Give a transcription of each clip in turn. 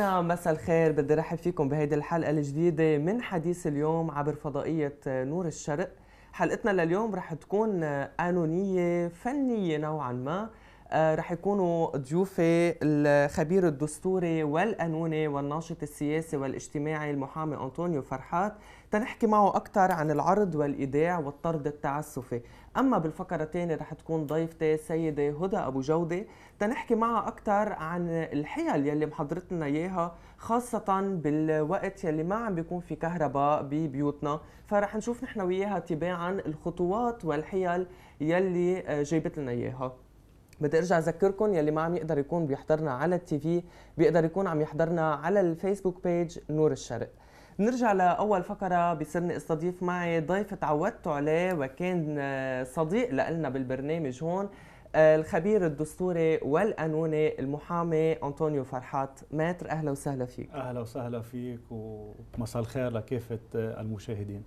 مشاهدينا مساء الخير بدي رحب فيكم بهيدي الحلقة الجديدة من حديث اليوم عبر فضائية نور الشرق حلقتنا لليوم رح تكون قانونية فنية نوعا ما آه، رح يكونوا ضيوفي الخبير الدستوري والقانوني والناشط السياسي والاجتماعي المحامي أنطونيو فرحات تنحكي معه أكثر عن العرض والإيداع والطرد التعسفي أما بالفقرة الثانية رح تكون ضيفتي السيدة هدى أبو جودة تنحكي معها أكثر عن الحيل يلي محضرتنا إياها خاصة بالوقت يلي ما عم بيكون في كهرباء ببيوتنا فرح نشوف نحن وياها تباعا الخطوات والحيل يلي آه، جايبت لنا إياها بدي ارجع اذكركم يلي ما عم يقدر يكون بيحضرنا على التي في بيقدر يكون عم يحضرنا على الفيسبوك بيج نور الشرق نرجع لاول فقره بصيرني استضيف معي ضيف تعودتوا عليه وكان آه، صديق لنا بالبرنامج هون آه، الخبير الدستوري والقانوني المحامي انطونيو فرحات ماتر اهلا وسهلا فيك اهلا وسهلا فيك ومساء الخير لكافه آه، المشاهدين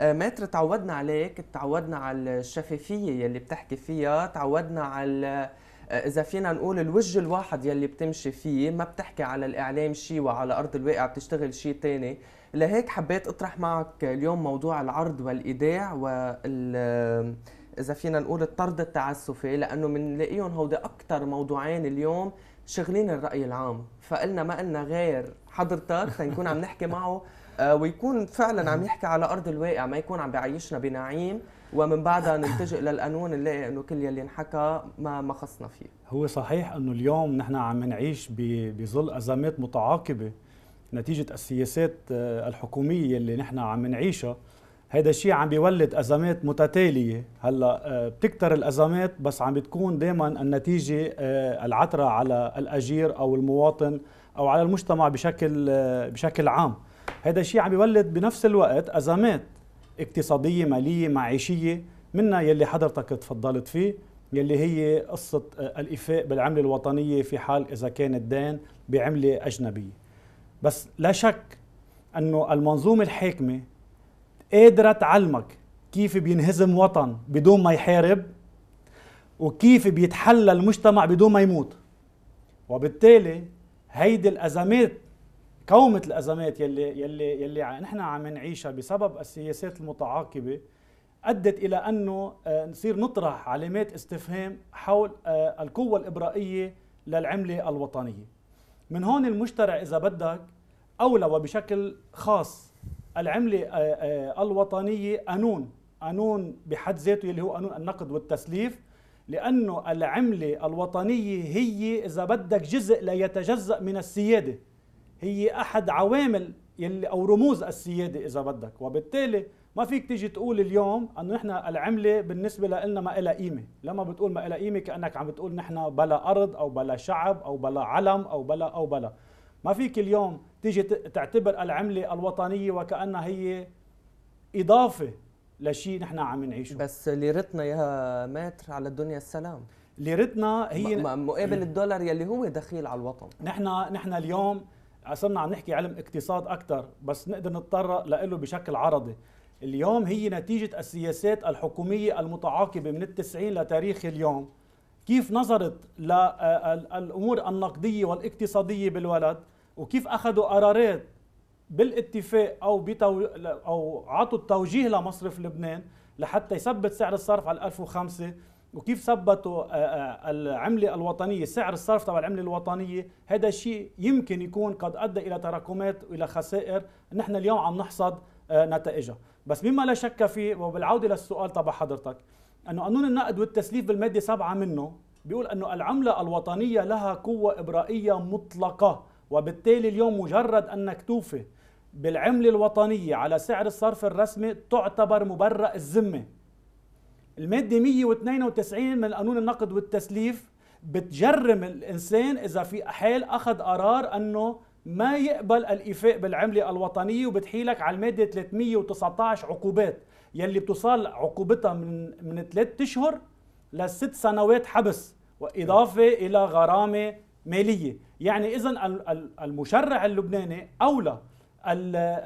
ماتر تعودنا عليك تعودنا على الشفافيه يلي بتحكي فيها تعودنا على آه، اذا فينا نقول الوجه الواحد يلي بتمشي فيه ما بتحكي على الاعلام شيء وعلى ارض الواقع بتشتغل شيء ثاني لهيك حبيت اطرح معك اليوم موضوع العرض والايداع وال آه، اذا فينا نقول الطرد التعسفي لانه بنلاقيهم هودي اكثر موضوعين اليوم شغلين الراي العام فقلنا ما قلنا غير حضرتك تنكون عم نحكي معه آه، ويكون فعلا عم يحكي على ارض الواقع ما يكون عم بعيشنا بنعيم ومن بعدها نلتجئ للقانون نلاقي انه كل يلي انحكى ما ما خصنا فيه هو صحيح انه اليوم نحن عم نعيش بظل ازمات متعاقبه نتيجه السياسات آه، الحكوميه اللي نحن عم نعيشها هذا الشيء عم بيولد ازمات متتاليه هلا آه، بتكثر الازمات بس عم بتكون دائما النتيجه آه، العتره على الاجير او المواطن او على المجتمع بشكل بشكل عام هذا الشيء عم بيولد بنفس الوقت ازمات اقتصاديه ماليه معيشيه منها يلي حضرتك تفضلت فيه يلي هي قصه آه، الايفاء بالعمله الوطنيه في حال اذا كان الدين بعمله اجنبيه بس لا شك انه المنظومه الحاكمه قادره تعلمك كيف بينهزم وطن بدون ما يحارب وكيف بيتحلى المجتمع بدون ما يموت وبالتالي هيدي الازمات كومه الازمات يلي يلي يلي نحن عم نعيشها بسبب السياسات المتعاقبه ادت الى انه آه، نصير نطرح علامات استفهام حول آه، القوه الابرائيه للعمله الوطنيه. من هون المشترع اذا بدك اولى وبشكل خاص العمله آه، الوطنيه قانون، قانون بحد ذاته اللي هو قانون النقد والتسليف لانه العمله الوطنيه هي اذا بدك جزء لا يتجزا من السياده. هي احد عوامل يلي او رموز السياده اذا بدك وبالتالي ما فيك تيجي تقول اليوم انه نحن العمله بالنسبه لنا ما لها قيمه لما بتقول ما لها قيمه كانك عم بتقول نحن بلا ارض او بلا شعب او بلا علم او بلا او بلا ما فيك اليوم تيجي تعتبر العمله الوطنيه وكانها هي اضافه لشيء نحن عم نعيشه بس ليرتنا يا ماتر على الدنيا السلام ليرتنا هي مقابل الدولار يلي هو دخيل على الوطن نحن نحن اليوم صرنا عم نحكي علم اقتصاد اكثر بس نقدر نتطرق له بشكل عرضي اليوم هي نتيجة السياسات الحكومية المتعاقبة من التسعين لتاريخ اليوم كيف نظرت للأمور النقدية والاقتصادية بالولد وكيف أخذوا قرارات بالاتفاق أو, بتو... أو عطوا التوجيه لمصرف لبنان لحتى يثبت سعر الصرف على 1005 وكيف ثبتوا آه، آه، العملة الوطنية سعر الصرف تبع العملة الوطنية هذا الشيء يمكن يكون قد أدى إلى تراكمات وإلى خسائر نحن اليوم عم نحصد آه، نتائجها بس مما لا شك فيه وبالعودة للسؤال تبع حضرتك أنه قانون النقد والتسليف بالمادة سبعة منه بيقول أنه العملة الوطنية لها قوة إبرائية مطلقة وبالتالي اليوم مجرد أنك توفي بالعملة الوطنية على سعر الصرف الرسمي تعتبر مبرأ الذمة المادة 192 من قانون النقد والتسليف بتجرم الإنسان إذا في حال أخذ قرار أنه ما يقبل الإيفاء بالعملة الوطنية وبتحيلك على المادة 319 عقوبات يلي بتصال عقوبتها من من ثلاث أشهر لست سنوات حبس وإضافة إلى غرامة مالية يعني إذا المشرع اللبناني أولى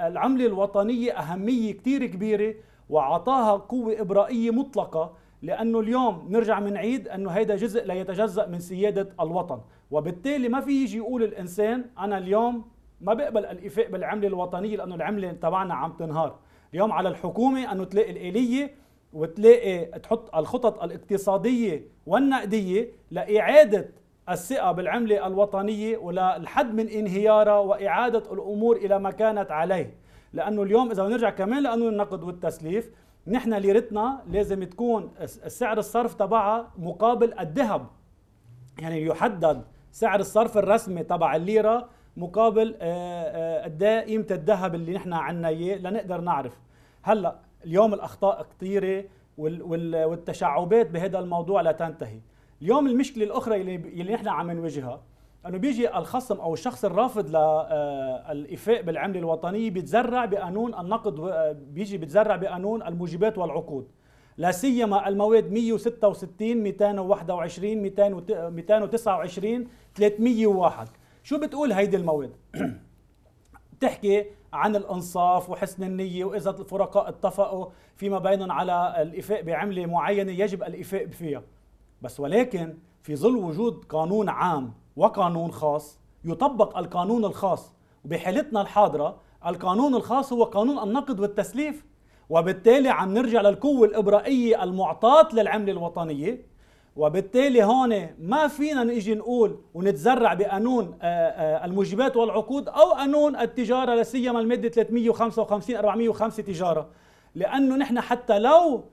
العملة الوطنية أهمية كتير كبيرة وعطاها قوة إبرائية مطلقة لأنه اليوم نرجع من عيد أنه هيدا جزء لا يتجزأ من سيادة الوطن وبالتالي ما في يجي يقول الإنسان أنا اليوم ما بقبل الإفاء بالعملة الوطنية لأنه العملة تبعنا عم تنهار اليوم على الحكومة أنه تلاقي الآلية وتلاقي تحط الخطط الاقتصادية والنقدية لإعادة الثقة بالعملة الوطنية وللحد من انهيارها وإعادة الأمور إلى ما كانت عليه لانه اليوم اذا نرجع كمان لقانون النقد والتسليف نحن ليرتنا لازم تكون سعر الصرف تبعها مقابل الذهب يعني يحدد سعر الصرف الرسمي تبع الليره مقابل آه، آه، قد إيه قيمه الذهب اللي نحن عندنا اياه لنقدر نعرف هلا اليوم الاخطاء كثيره والتشعبات بهذا الموضوع لا تنتهي اليوم المشكله الاخرى اللي, اللي نحن عم نواجهها انه بيجي الخصم او الشخص الرافض للايفاء آه، بالعمله الوطنيه بيتزرع بقانون النقد آه، بيجي بيتزرع بقانون الموجبات والعقود لا سيما المواد 166 221 229 301 شو بتقول هيدي المواد بتحكي عن الانصاف وحسن النيه واذا الفرقاء اتفقوا فيما بينهم على الايفاء بعمله معينه يجب الايفاء فيها بس ولكن في ظل وجود قانون عام وقانون خاص يطبق القانون الخاص وبحالتنا الحاضرة القانون الخاص هو قانون النقد والتسليف وبالتالي عم نرجع للقوة الإبرائية المعطاة للعملة الوطنية وبالتالي هون ما فينا نيجي نقول ونتزرع بقانون آه، آه، الموجبات والعقود او قانون التجاره لا سيما الماده 355 405 تجاره لانه نحن حتى لو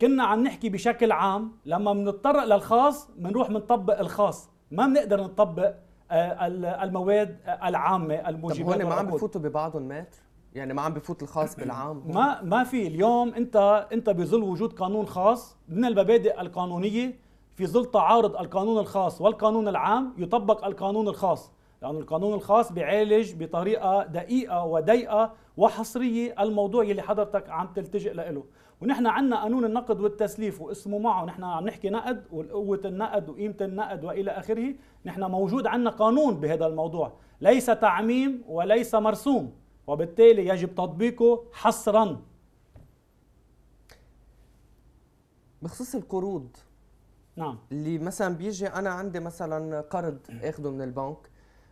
كنا عم نحكي بشكل عام لما بنضطر للخاص بنروح بنطبق الخاص ما بنقدر نطبق آه، المواد آه، العامه الموجبه طب هون ما عم بفوتوا ببعضهم متر يعني ما عم بفوت الخاص بالعام ما ما في اليوم انت انت بظل وجود قانون خاص من المبادئ القانونيه في ظل تعارض القانون الخاص والقانون العام يطبق القانون الخاص لأن القانون الخاص بيعالج بطريقة دقيقة وضيقة وحصرية الموضوع يلي حضرتك عم تلتجئ له ونحن عندنا قانون النقد والتسليف واسمه معه نحن عم نحكي نقد وقوه النقد وقيمه النقد والى اخره نحن موجود عندنا قانون بهذا الموضوع ليس تعميم وليس مرسوم وبالتالي يجب تطبيقه حصرا بخصوص القروض نعم اللي مثلا بيجي انا عندي مثلا قرض اخده من البنك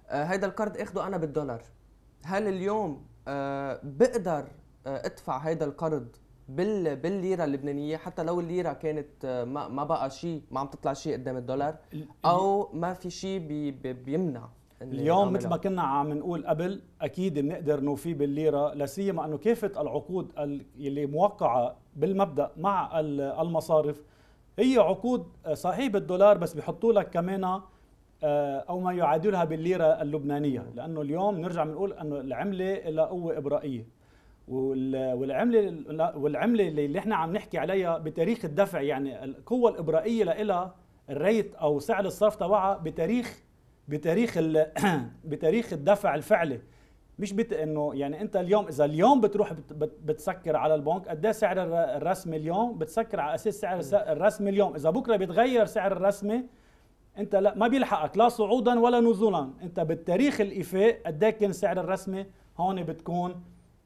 آه، هيدا آه القرض اخده انا بالدولار هل اليوم آه بقدر آه ادفع هيدا القرض بال بالليره اللبنانيه حتى لو الليره كانت آه، ما, ما بقى شيء ما عم تطلع شيء قدام الدولار او ما في شيء بي بي بيمنع اليوم مثل ما كنا عم نقول قبل اكيد بنقدر نوفي بالليره لا سيما انه كافه العقود اللي موقعه بالمبدا مع المصارف هي عقود آه، صحيح بالدولار بس بيحطوا لك كمان آه، او ما يعادلها بالليره اللبنانيه لانه اليوم نرجع بنقول انه العمله لها قوه ابرائيه والعمله والعمله اللي احنا عم نحكي عليها بتاريخ الدفع يعني القوه الابرائيه لإلها الريت او سعر الصرف تبعها بتاريخ بتاريخ بتاريخ الدفع الفعلي مش بت انه يعني انت اليوم اذا اليوم بتروح بت بتسكر على البنك قد إيه سعر الرسمي اليوم بتسكر على اساس سعر الرسمي اليوم اذا بكره بيتغير سعر الرسمي انت لا ما بيلحقك لا صعودا ولا نزولا انت بالتاريخ الايفاء قد إيه كان سعر الرسمي هون بتكون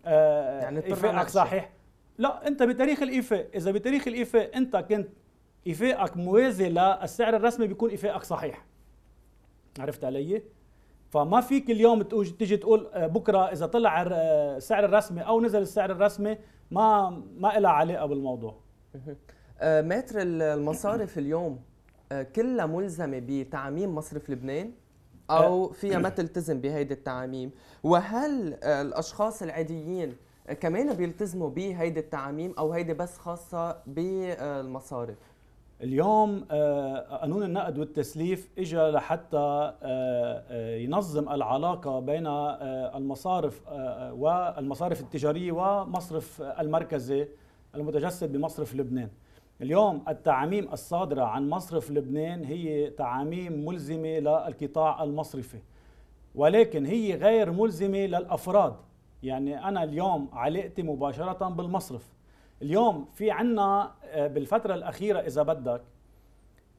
آه يعني إيفاءك صحيح لا انت بتاريخ الايفاء اذا بتاريخ الايفاء انت كنت ايفائك موازي للسعر الرسمي بيكون ايفائك صحيح عرفت علي فما فيك اليوم تيجي تقول آه، بكره اذا طلع آه، السعر الرسمي او نزل السعر الرسمي ما ما لها علاقه بالموضوع آه، متر المصارف اليوم كلها ملزمه بتعميم مصرف لبنان او أه. فيها ما تلتزم بهيدي التعاميم وهل آه، الاشخاص العاديين كمان بيلتزموا بهيدي التعاميم او هيدي بس خاصه بالمصارف اليوم آه، قانون النقد والتسليف اجى لحتى ينظم العلاقه بين المصارف والمصارف التجاريه ومصرف المركزي المتجسد بمصرف لبنان اليوم التعاميم الصادرة عن مصرف لبنان هي تعاميم ملزمة للقطاع المصرفي ولكن هي غير ملزمة للأفراد يعني أنا اليوم علاقتي مباشرة بالمصرف اليوم في عنا آه، بالفترة الأخيرة إذا بدك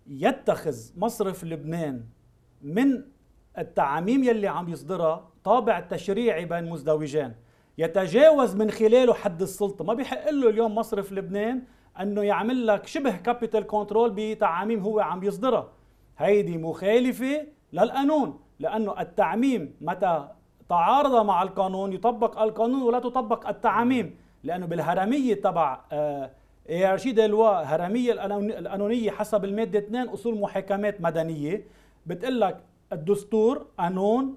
يتخذ مصرف لبنان من التعاميم يلي عم يصدرها طابع تشريعي بين مزدوجين يتجاوز من خلاله حد السلطة ما بيحق له اليوم مصرف لبنان انه يعمل لك شبه كابيتال كنترول بتعاميم هو عم يصدرها هيدي مخالفه للقانون لانه التعميم متى تعارض مع القانون يطبق القانون ولا تطبق التعاميم لانه بالهرميه تبع ايرشي آه، الوا هرميه القانونيه حسب الماده 2 اصول محاكمات مدنيه بتقول لك الدستور قانون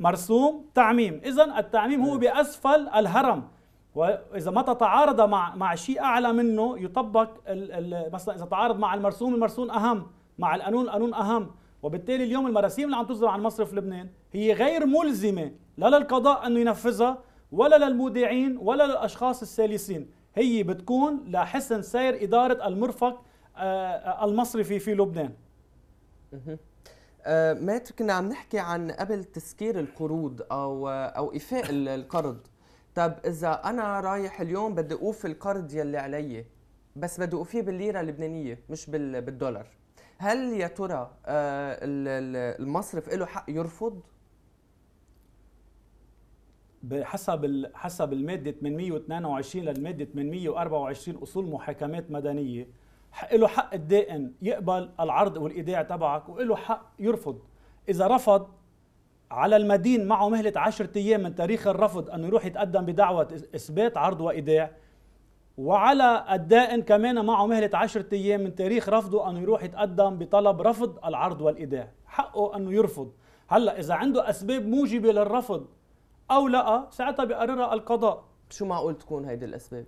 مرسوم تعميم اذا التعميم هو باسفل الهرم واذا ما تتعارض مع مع شيء اعلى منه يطبق مثلا اذا تعارض مع المرسوم المرسوم اهم مع القانون القانون اهم وبالتالي اليوم المراسيم اللي عم تصدر عن مصرف لبنان هي غير ملزمه لا للقضاء انه ينفذها ولا للمودعين ولا للاشخاص السالسين هي بتكون لحسن سير اداره المرفق آه، آه، المصرفي في لبنان آه، مات كنا عم نحكي عن قبل تسكير القروض او او ايفاء القرض طب اذا انا رايح اليوم بدي اوفي القرض يلي علي بس بدي اوفيه بالليره اللبنانيه مش بالدولار هل يا ترى آه، المصرف له حق يرفض بحسب حسب الماده 822 للماده 824 اصول محاكمات مدنيه له حق الدائن يقبل العرض والايداع تبعك وله حق يرفض اذا رفض على المدين معه مهلة عشرة أيام من تاريخ الرفض أنه يروح يتقدم بدعوة إثبات عرض وإيداع وعلى الدائن كمان معه مهلة عشرة أيام من تاريخ رفضه أنه يروح يتقدم بطلب رفض العرض والإيداع حقه أنه يرفض هلأ إذا عنده أسباب موجبة للرفض أو لا ساعتها بقررها القضاء شو معقول تكون هيدي الأسباب؟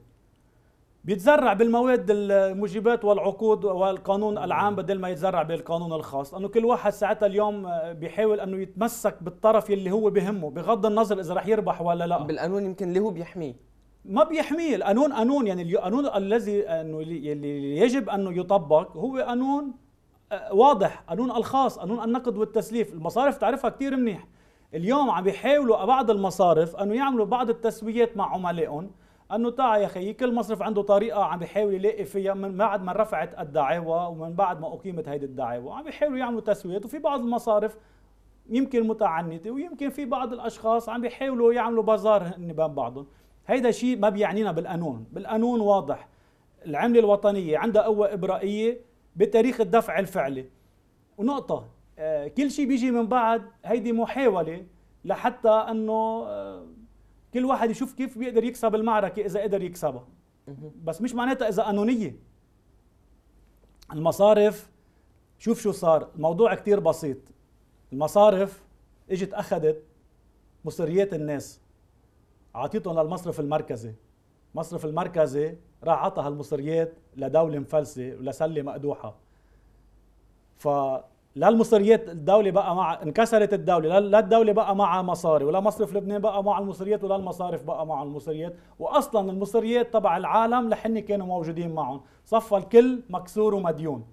بيتزرع بالمواد الموجبات والعقود والقانون العام بدل ما يتزرع بالقانون الخاص لانه كل واحد ساعتها اليوم بيحاول انه يتمسك بالطرف اللي هو بهمه بغض النظر اذا رح يربح ولا لا بالقانون يمكن اللي هو بيحميه ما بيحميه القانون قانون يعني القانون الذي انه اللي يجب انه يطبق هو قانون آه، واضح قانون الخاص قانون النقد والتسليف المصارف تعرفها كثير منيح اليوم عم بيحاولوا بعض المصارف انه يعملوا بعض التسويات مع عملائهم انه تاع يا خيي كل مصرف عنده طريقه عم بيحاول يلاقي فيها من بعد ما رفعت الدعاوى ومن بعد ما اقيمت هيدي الدعاوى عم بيحاولوا يعملوا تسويات وفي بعض المصارف يمكن متعنته ويمكن في بعض الاشخاص عم بيحاولوا يعملوا بازار بين بعضهم هيدا شيء ما بيعنينا بالقانون بالقانون واضح العمله الوطنيه عندها قوه ابرائيه بتاريخ الدفع الفعلي ونقطه آه، كل شيء بيجي من بعد هيدي محاوله لحتى انه آه، كل واحد يشوف كيف بيقدر يكسب المعركه اذا قدر يكسبها بس مش معناتها اذا قانونيه المصارف شوف شو صار الموضوع كتير بسيط المصارف اجت اخذت مصريات الناس عطيتهم للمصرف المركزي المصرف المركزي راح عطى هالمصريات لدوله مفلسه ولسله مقدوحه ف لا المصريات الدولة بقى مع انكسرت الدولة لا الدولة بقى مع مصاري ولا مصرف لبنان بقى مع المصريات ولا المصارف بقى مع المصريات وأصلا المصريات تبع العالم لحن كانوا موجودين معهم صفى الكل مكسور ومديون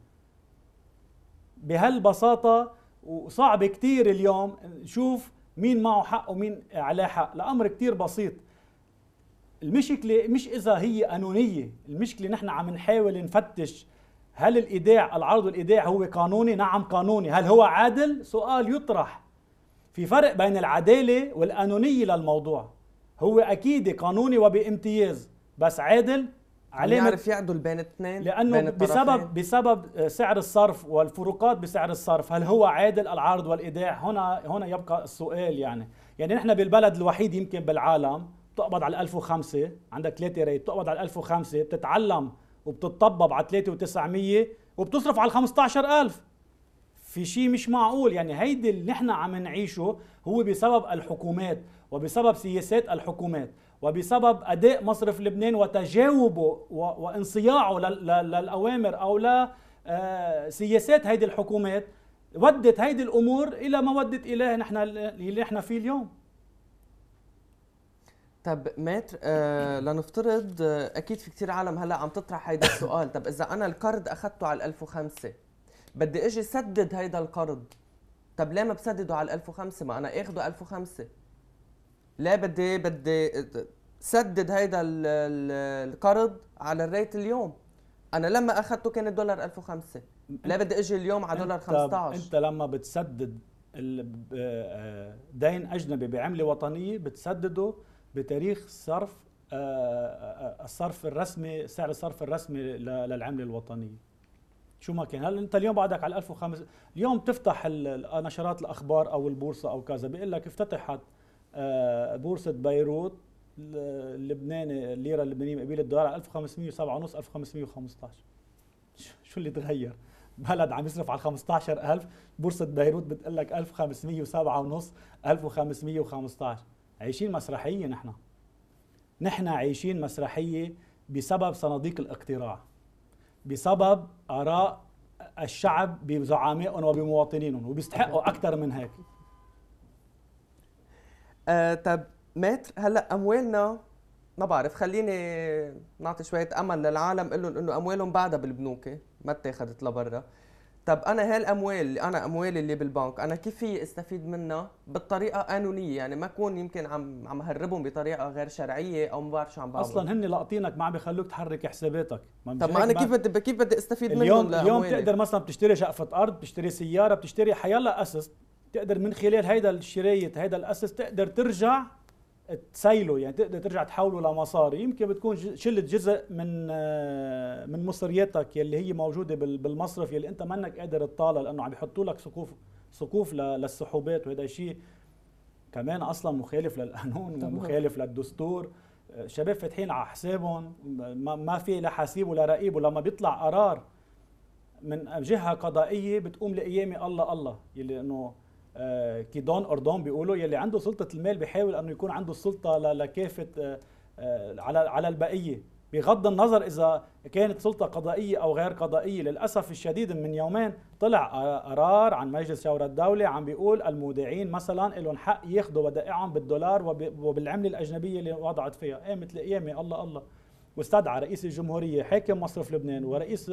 بهالبساطة وصعب كتير اليوم نشوف مين معه حق ومين عليه حق لأمر كتير بسيط المشكلة مش إذا هي قانونية المشكلة نحن عم نحاول نفتش هل الإيداع العرض والإيداع هو قانوني؟ نعم قانوني هل هو عادل؟ سؤال يطرح في فرق بين العدالة والقانونية للموضوع هو أكيد قانوني وبامتياز بس عادل عليه يعرف يعدل بين اثنين لأنه بين بسبب بسبب سعر الصرف والفروقات بسعر الصرف هل هو عادل العرض والإيداع هنا هنا يبقى السؤال يعني يعني نحن بالبلد الوحيد يمكن بالعالم بتقبض على 1005 عندك 3 ريت بتقبض على 1005 بتتعلم وبتطبب على 3 و900 وبتصرف على 15000 في شيء مش معقول يعني هيدي اللي نحن عم نعيشه هو بسبب الحكومات وبسبب سياسات الحكومات وبسبب اداء مصرف لبنان وتجاوبه وانصياعه للاوامر او لسياسات آه، هيدي الحكومات ودت هيدي الامور الى ما ودت اليه نحن اللي نحن فيه اليوم طب متر آه لنفترض آه اكيد في كثير عالم هلا عم تطرح هيدا السؤال طب اذا انا القرض اخذته على 1005 بدي اجي سدد هيدا القرض طب ليه ما بسدده على 1005 ما انا اخده 1005 ليه بدي بدي آه، سدد هيدا القرض على الريت اليوم انا لما اخذته كان الدولار 1005 ليه بدي اجي اليوم على دولار 15 انت لما بتسدد آه، دين اجنبي بعمله وطنيه بتسدده بتاريخ صرف آه، آه، آه، الصرف الرسمي سعر الصرف الرسمي للعمله الوطنيه شو ما كان هل انت اليوم بعدك على 1005 اليوم تفتح نشرات الاخبار او البورصه او كذا بيقول لك افتتحت بورصه بيروت اللبناني الليره اللبنانيه مقابل الدولار على 1507 ونص 1515 شو اللي تغير بلد عم يصرف على 15000 بورصه بيروت بتقول لك 1507 ونص 1515 عايشين مسرحيه نحن نحن عايشين مسرحيه بسبب صناديق الاقتراع بسبب اراء الشعب بزعمائهم وبمواطنينهم وبيستحقوا اكثر من هيك آه طب متر هلا اموالنا ما بعرف خليني نعطي شويه امل للعالم قول لهم انه اموالهم بعدها بالبنوك إيه؟ ما اتاخذت لبرا طب انا هالاموال انا اموالي اللي بالبنك انا كيف في استفيد منها بالطريقه قانونيه يعني ما اكون يمكن عم عم هربهم بطريقه غير شرعيه او ما بعرف شو عم بعمل اصلا هن لاقطينك ما عم بخلوك تحرك حساباتك ما طب ما انا كيف بدي كيف بدي استفيد منهم اليوم اليوم بتقدر مثلا بتشتري شقفه ارض بتشتري سياره بتشتري حيلا اسس تقدر من خلال هيدا الشرايه هيدا الاسس تقدر ترجع تسيله يعني تقدر ترجع تحوله لمصاري يمكن بتكون شلت جزء من آه، من مصرياتك يلي هي موجوده بالمصرف يلي انت منك قادر تطالع لانه عم يحطوا لك سقوف سقوف للسحوبات وهذا شيء كمان اصلا مخالف للقانون ومخالف للدستور شباب فاتحين على حسابهم ما في لا حاسيب ولا رقيب ولما بيطلع قرار من جهه قضائيه بتقوم لايامي الله الله يلي انه آه، كيدون اردون بيقولوا يلي عنده سلطه المال بيحاول انه يكون عنده السلطه لكافه آه، آه، على على البقيه بغض النظر اذا كانت سلطه قضائيه او غير قضائيه للاسف الشديد من يومين طلع قرار عن مجلس شورى الدوله عم بيقول المودعين مثلا لهم حق ياخذوا ودائعهم بالدولار وبالعمله الاجنبيه اللي وضعت فيها قامت إيه، القيامه الله الله واستدعى رئيس الجمهوريه حاكم مصرف لبنان ورئيس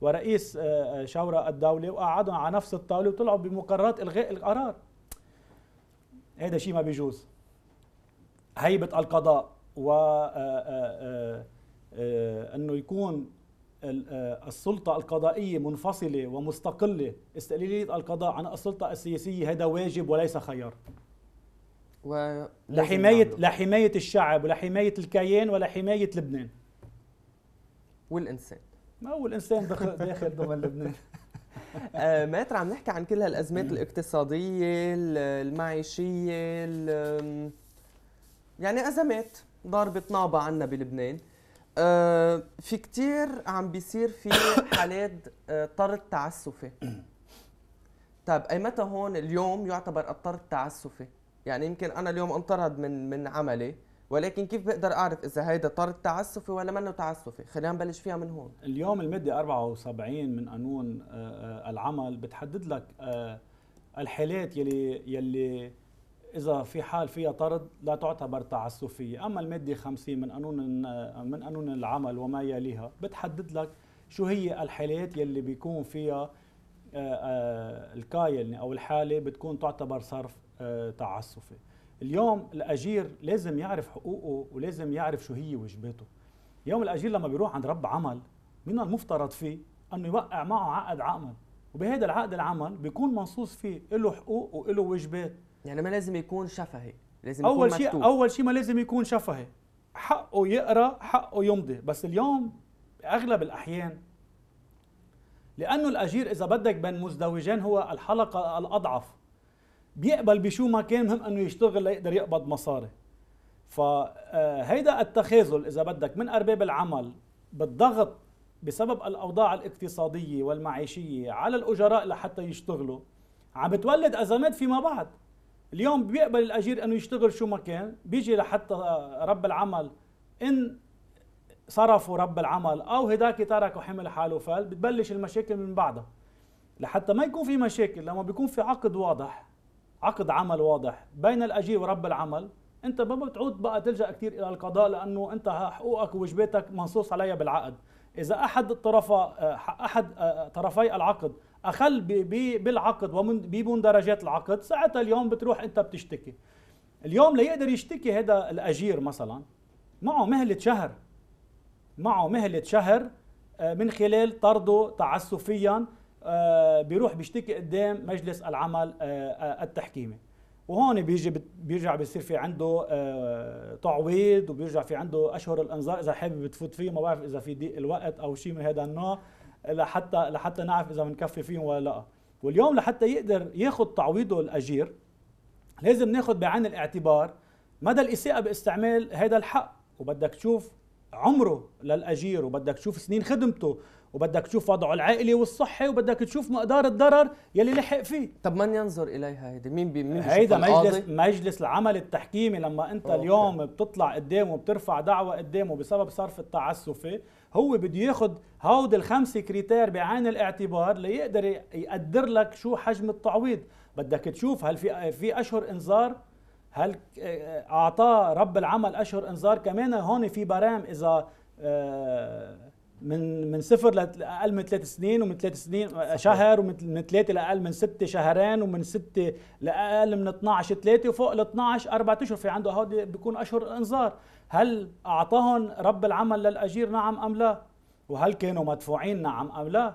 ورئيس آه، آه، شورى الدوله وقعدهم على نفس الطاوله وطلعوا بمقررات الغاء القرار هذا شيء ما بيجوز هيبه القضاء و آه، انه يكون السلطة القضائية منفصلة ومستقلة استقلالية القضاء عن السلطة السياسية هذا واجب وليس خيار لحمايه لحمايه الشعب ولحمايه الكيان ولحمايه لبنان والإنسان ما هو الإنسان داخل داخل ضمن لبنان آه، ماتر عم نحكي عن كل هالأزمات الاقتصادية المعيشية يعني أزمات ضربة نابة عنا بلبنان آه، في كتير عم بيصير في حالات آه، طرد تعسفي طيب اي متى هون اليوم يعتبر الطرد تعسفي يعني يمكن انا اليوم انطرد من من عملي ولكن كيف بقدر اعرف اذا هيدا طرد تعسفي ولا منه تعسفي خلينا نبلش فيها من هون اليوم الماده 74 من قانون آه، آه، العمل بتحدد لك آه، الحالات يلي يلي اذا في حال فيها طرد لا تعتبر تعسفيه اما الماده 50 من قانون من قانون العمل وما يليها بتحدد لك شو هي الحالات يلي بيكون فيها الكايل يعني، او الحاله بتكون تعتبر صرف تعسفي اليوم الاجير لازم يعرف حقوقه ولازم يعرف شو هي واجباته يوم الاجير لما بيروح عند رب عمل من المفترض فيه انه يوقع معه عقد عمل وبهذا العقد العمل بيكون منصوص فيه له حقوق وله واجبات يعني ما لازم يكون شفهي لازم يكون اول شيء اول شيء ما لازم يكون شفهي حقه يقرا حقه يمضي بس اليوم اغلب الاحيان لانه الاجير اذا بدك بين مزدوجين هو الحلقه الاضعف بيقبل بشو ما كان مهم انه يشتغل ليقدر يقبض مصاري فهيدا آه، التخاذل اذا بدك من ارباب العمل بالضغط بسبب الاوضاع الاقتصاديه والمعيشيه على الاجراء لحتى يشتغلوا عم بتولد ازمات فيما بعد اليوم بيقبل الاجير انه يشتغل شو ما كان بيجي لحتى آه، رب العمل ان صرفوا رب العمل او هداك ترك وحمل حاله فال بتبلش المشاكل من بعدها لحتى ما يكون في مشاكل لما بيكون في عقد واضح عقد عمل واضح بين الاجير ورب العمل انت ما بتعود بقى تلجا كثير الى القضاء لانه انت حقوقك وواجباتك منصوص عليها بالعقد اذا احد الطرف احد طرفي العقد اخل بالعقد وبمندرجات العقد ساعتها اليوم بتروح انت بتشتكي اليوم ليقدر يشتكي هذا الاجير مثلا معه مهله شهر معه مهله شهر آه، من خلال طرده تعسفيا آه، بيروح بيشتكي قدام مجلس العمل آه، آه، التحكيمي وهون بيجي بيرجع بيصير في عنده تعويض وبيرجع في عنده اشهر الانذار اذا حابب تفوت فيه ما بعرف اذا في ضيق الوقت او شيء من هذا النوع لحتى لحتى نعرف اذا بنكفي فيهم ولا لا واليوم لحتى يقدر ياخذ تعويضه الاجير لازم ناخذ بعين الاعتبار مدى الاساءه باستعمال هذا الحق وبدك تشوف عمره للاجير وبدك تشوف سنين خدمته وبدك تشوف وضعه العائلي والصحي وبدك تشوف مقدار الضرر يلي لحق فيه طب من ينظر اليها هيدي مين بي مين هيدا مجلس مجلس العمل التحكيمي لما انت أوكي. اليوم بتطلع قدامه بترفع دعوه قدامه بسبب صرف التعسفي هو بده ياخذ هود الخمسه كريتير بعين الاعتبار ليقدر يقدر لك شو حجم التعويض بدك تشوف هل في في اشهر انذار هل اعطاه رب العمل اشهر انذار كمان هون في برام اذا آه من من صفر لاقل من ثلاث سنين ومن ثلاث سنين شهر ومن ثلاث لاقل من ست شهرين ومن ست لاقل من 12 ثلاثه وفوق ال 12 اربع اشهر في عنده هودي بيكون اشهر انذار هل اعطاهم رب العمل للاجير نعم ام لا وهل كانوا مدفوعين نعم ام لا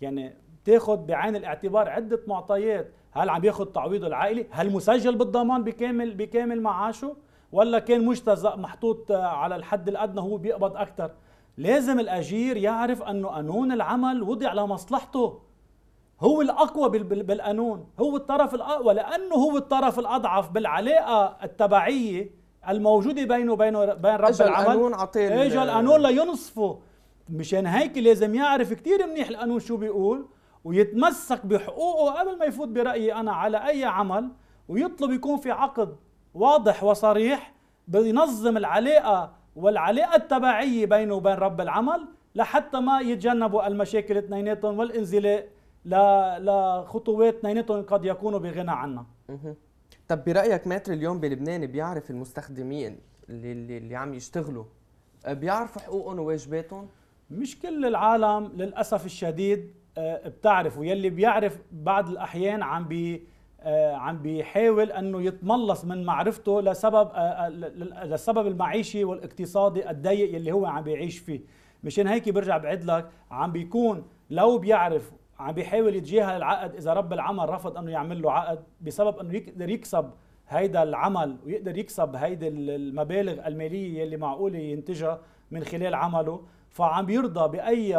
يعني تاخذ بعين الاعتبار عده معطيات هل عم ياخذ تعويضه العائلي هل مسجل بالضمان بكامل بكامل معاشه ولا كان مجتزأ محطوط على الحد الادنى هو بيقبض اكثر لازم الأجير يعرف أنه قانون العمل وضع لمصلحته هو الأقوى بالقانون هو الطرف الأقوى لأنه هو الطرف الأضعف بالعلاقة التبعية الموجودة بينه وبينه بين رب إجا العمل القانون عطيل إجا القانون لينصفه مشان هيك لازم يعرف كتير منيح القانون شو بيقول ويتمسك بحقوقه قبل ما يفوت برأيي أنا على أي عمل ويطلب يكون في عقد واضح وصريح بينظم العلاقة والعلاقة التبعية بينه وبين رب العمل لحتى ما يتجنبوا المشاكل اثنيناتهم والانزلاق لخطوات اثنيناتهم قد يكونوا بغنى عنها. طب برايك ماتر اليوم بلبنان بيعرف المستخدمين اللي اللي عم يشتغلوا بيعرفوا حقوقهم وواجباتهم؟ مش كل العالم للاسف الشديد آه، بتعرف ويلي بيعرف بعض الاحيان عم بي آه، عم بيحاول انه يتملص من معرفته لسبب آه، آه، للسبب المعيشي والاقتصادي الضيق اللي هو عم بيعيش فيه مشان هيك برجع بعد لك عم بيكون لو بيعرف عم بيحاول يتجاهل العقد اذا رب العمل رفض انه يعمل له عقد بسبب انه يقدر يكسب هيدا العمل ويقدر يكسب هيدي المبالغ الماليه اللي معقوله ينتجها من خلال عمله فعم بيرضى باي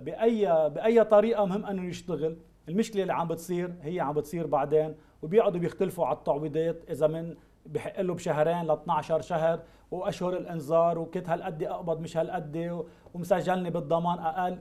باي باي طريقه مهم انه يشتغل المشكله اللي عم بتصير هي عم بتصير بعدين وبيقعدوا بيختلفوا على التعويضات اذا من بحق له بشهرين ل 12 شهر واشهر الانذار وكنت هالقد اقبض مش هالقد ومسجلني بالضمان اقل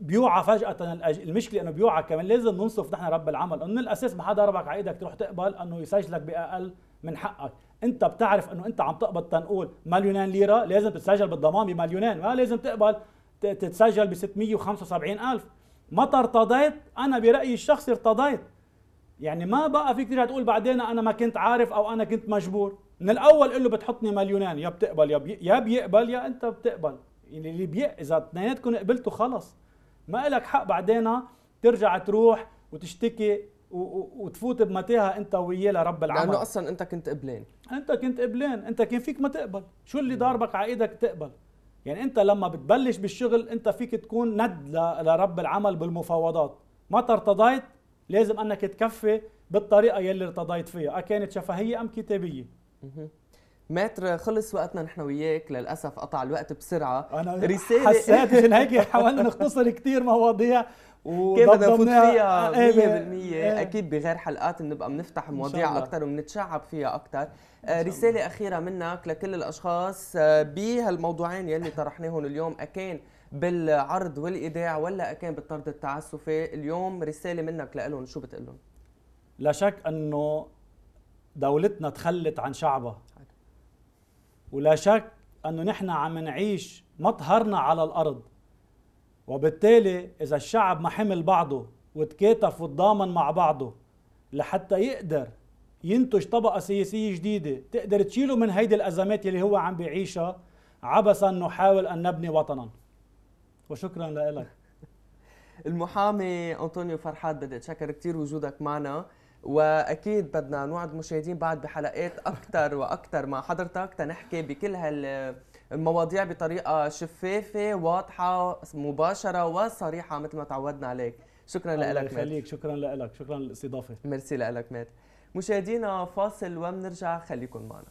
بيوعى فجأة المشكلة انه بيوعى كمان لازم ننصف نحن رب العمل انه من الاساس ما حدا ربك على ايدك تروح تقبل انه يسجلك باقل من حقك انت بتعرف انه انت عم تقبض تنقول مليونين ليرة لازم تتسجل بالضمان بمليونين ما لازم تقبل تتسجل ب 675 ألف متى ارتضيت انا برايي الشخصي ارتضيت يعني ما بقى في كثير تقول بعدين انا ما كنت عارف او انا كنت مجبور من الاول قل له بتحطني مليونين يا بتقبل يا بي... يا بيقبل يا انت بتقبل يعني اللي بي... اذا اثنيناتكم قبلتوا خلص ما لك حق بعدين ترجع تروح وتشتكي و... و... وتفوت بمتاهه انت وياه لرب العمل لانه اصلا انت كنت قبلان انت كنت قبلان انت كان فيك ما تقبل شو اللي ضاربك على ايدك تقبل يعني انت لما بتبلش بالشغل انت فيك تكون ند لرب العمل بالمفاوضات متى ارتضيت لازم انك تكفي بالطريقه يلي ارتضيت فيها اكانت آه، شفهيه ام كتابيه ماتر خلص وقتنا نحن وياك للاسف قطع الوقت بسرعه أنا رساله حسيت مشان هيك حاولنا نختصر كثير مواضيع كيف بدنا نفوت فيها 100% آه، إيه، إيه. اكيد بغير حلقات بنبقى بنفتح مواضيع اكثر وبنتشعب فيها اكثر آه، رساله اخيره منك لكل الاشخاص آه، بهالموضوعين يلي طرحناهم اليوم اكان بالعرض والايداع ولا اكان بالطرد التعسفي اليوم رساله منك لهم شو بتقول لهم لا شك انه دولتنا تخلت عن شعبها ولا شك انه نحن عم نعيش مطهرنا على الارض وبالتالي إذا الشعب ما حمل بعضه وتكاتف وتضامن مع بعضه لحتى يقدر ينتج طبقة سياسية جديدة تقدر تشيله من هيدي الأزمات اللي هو عم بيعيشها عبثا نحاول أن نبني وطنا وشكرا لك المحامي أنطونيو فرحات بدي أتشكر كثير وجودك معنا واكيد بدنا نوعد المشاهدين بعد بحلقات اكثر واكثر مع حضرتك تنحكي بكل هال المواضيع بطريقه شفافه واضحه مباشره وصريحه مثل ما تعودنا عليك شكرا لك مات يخليك شكرا لك شكرا للاستضافه ميرسي لك مات مشاهدينا فاصل ومنرجع خليكم معنا